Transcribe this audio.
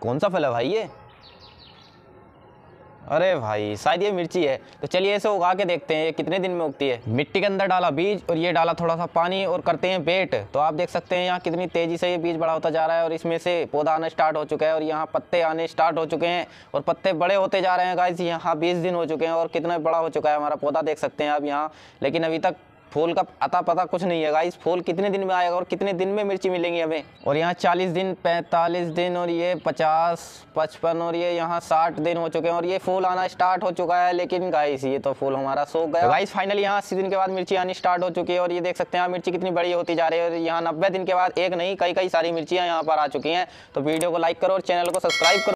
कौन सा फल है भाई ये अरे भाई शायद ये मिर्ची है तो चलिए इसे उगा के देखते हैं ये कितने दिन में उगती है मिट्टी के अंदर डाला बीज और ये डाला थोड़ा सा पानी और करते हैं बेट तो आप देख सकते हैं यहाँ कितनी तेज़ी से ये बीज बड़ा होता जा रहा है और इसमें से पौधा आना स्टार्ट हो चुका है और यहाँ पत्ते आने स्टार्ट हो चुके हैं और पत्ते बड़े होते जा रहे हैं गाइज यहाँ बीस दिन हो चुके हैं और कितना बड़ा हो चुका है हमारा पौधा देख सकते हैं आप यहाँ लेकिन अभी तक फूल का अता पता कुछ नहीं है गाइस फूल कितने दिन में आएगा और कितने दिन में मिर्ची मिलेंगी हमें और यहाँ चालीस दिन पैंतालीस दिन और ये पचास पचपन और ये यहाँ साठ दिन हो चुके हैं और ये फूल आना स्टार्ट हो चुका है लेकिन गाइस ये तो फूल हमारा सो गया गाइस फाइनली यहाँ अस्सी दिन के बाद मिर्ची आनी स्टार्ट हो चुकी है और ये देख सकते हैं मिर्ची कितनी बड़ी होती जा रही है और यहाँ नब्बे दिन के बाद एक नहीं कई कई सारी मिर्चियाँ यहाँ पर आ चुकी हैं तो वीडियो को लाइक करो और चैनल को सब्सक्राइब करो